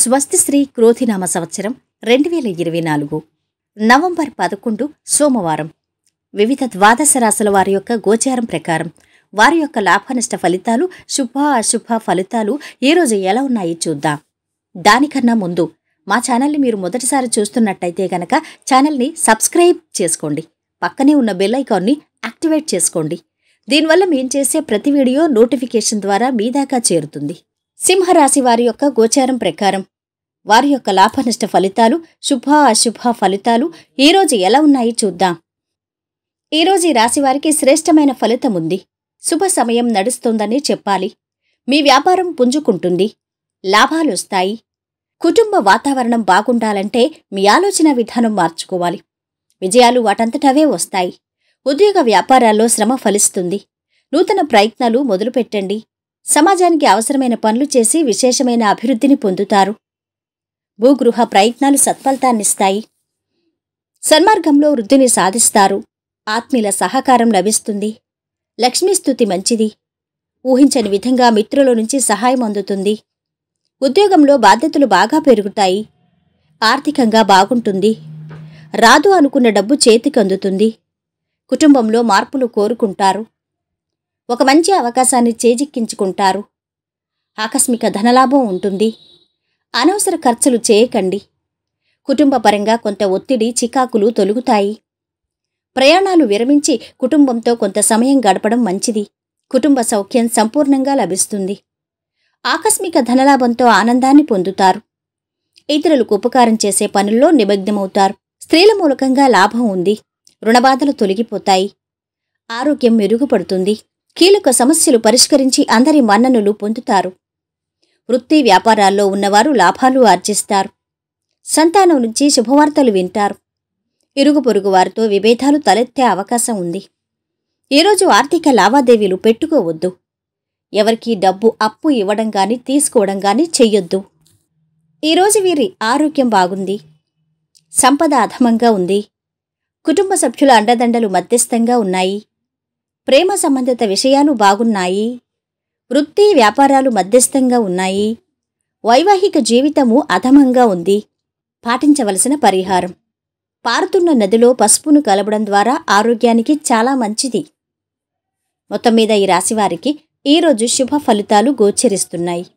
స్వస్తిశ్రీ క్రోధినామ సంవత్సరం రెండు వేల ఇరవై నాలుగు నవంబర్ పదకొండు సోమవారం వివిధ ద్వాదశ రాశుల వారి యొక్క గోచారం ప్రకారం వారి యొక్క లాభనష్ట ఫలితాలు శుభ అశుభ ఫలితాలు ఈరోజు ఎలా ఉన్నాయి చూద్దాం దానికన్నా ముందు మా ఛానల్ని మీరు మొదటిసారి చూస్తున్నట్టయితే గనక ఛానల్ని సబ్స్క్రైబ్ చేసుకోండి పక్కనే ఉన్న బెల్ ఐకాన్ని యాక్టివేట్ చేసుకోండి దీనివల్ల మేం చేసే ప్రతి వీడియో నోటిఫికేషన్ ద్వారా మీ దాకా చేరుతుంది సింహరాశి వారి యొక్క గోచారం ప్రకారం వారి యొక్క లాభనష్ట ఫలితాలు శుభ అశుభ ఫలితాలు ఈరోజు ఎలా ఉన్నాయి చూద్దాం ఈరోజు ఈ రాశివారికి శ్రేష్టమైన ఫలితం ఉంది శుభ సమయం నడుస్తుందని చెప్పాలి మీ వ్యాపారం పుంజుకుంటుంది లాభాలొస్తాయి కుటుంబ వాతావరణం బాగుండాలంటే మీ ఆలోచన విధానం మార్చుకోవాలి విజయాలు వాటంతటవే వస్తాయి ఉద్యోగ వ్యాపారాల్లో శ్రమ ఫలిస్తుంది నూతన ప్రయత్నాలు మొదలుపెట్టండి సమాజానికి అవసరమైన పనులు చేసి విశేషమైన అభివృద్ధిని పొందుతారు భూగృహ ప్రయత్నాలు సత్ఫలితాన్నిస్తాయి సన్మార్గంలో వృద్ధిని సాధిస్తారు ఆత్మీయుల సహకారం లభిస్తుంది లక్ష్మీస్థుతి మంచిది ఊహించని విధంగా మిత్రుల నుంచి సహాయం అందుతుంది ఉద్యోగంలో బాధ్యతలు బాగా పెరుగుతాయి ఆర్థికంగా బాగుంటుంది రాదు అనుకున్న డబ్బు చేతికి అందుతుంది కుటుంబంలో మార్పులు కోరుకుంటారు ఒక మంచి అవకాశాన్ని చేజిక్కించుకుంటారు ఆకస్మిక ధనలాభం ఉంటుంది అనవసర ఖర్చులు చేయకండి కుటుంబపరంగా కొంత ఒత్తిడి చికాకులు తొలుగుతాయి ప్రయాణాలు విరమించి కుటుంబంతో కొంత సమయం గడపడం మంచిది కుటుంబ సౌఖ్యం సంపూర్ణంగా లభిస్తుంది ఆకస్మిక ధనలాభంతో ఆనందాన్ని పొందుతారు ఇతరులకు ఉపకారం చేసే పనుల్లో నిమగ్నమవుతారు స్త్రీల మూలకంగా లాభం ఉంది రుణబాధలు తొలగిపోతాయి ఆరోగ్యం మెరుగుపడుతుంది కీలక సమస్యలు పరిష్కరించి అందరి మన్ననలు పొందుతారు వృత్తి వ్యాపారాల్లో ఉన్నవారు లాభాలు ఆర్జిస్తారు సంతానం నుంచి శుభవార్తలు వింటారు ఇరుగు పొరుగు వారితో విభేదాలు తలెత్తే అవకాశం ఉంది ఈరోజు ఆర్థిక లావాదేవీలు పెట్టుకోవద్దు ఎవరికీ డబ్బు అప్పు ఇవ్వడం కానీ తీసుకోవడం కానీ చెయ్యొద్దు ఈరోజు వీరి ఆరోగ్యం బాగుంది సంపద అధమంగా ఉంది కుటుంబ సభ్యుల అండదండలు మధ్యస్థంగా ఉన్నాయి ప్రేమ సంబంధిత విషయాలు బాగున్నాయి వృత్తి వ్యాపారాలు మధ్యస్థంగా ఉన్నాయి వైవాహిక జీవితము అధమంగా ఉంది పాటించవలసిన పరిహారం పారుతున్న నదిలో పసుపును కలపడం ద్వారా ఆరోగ్యానికి చాలా మంచిది మొత్తం మీద ఈ రాశివారికి ఈరోజు శుభ ఫలితాలు గోచరిస్తున్నాయి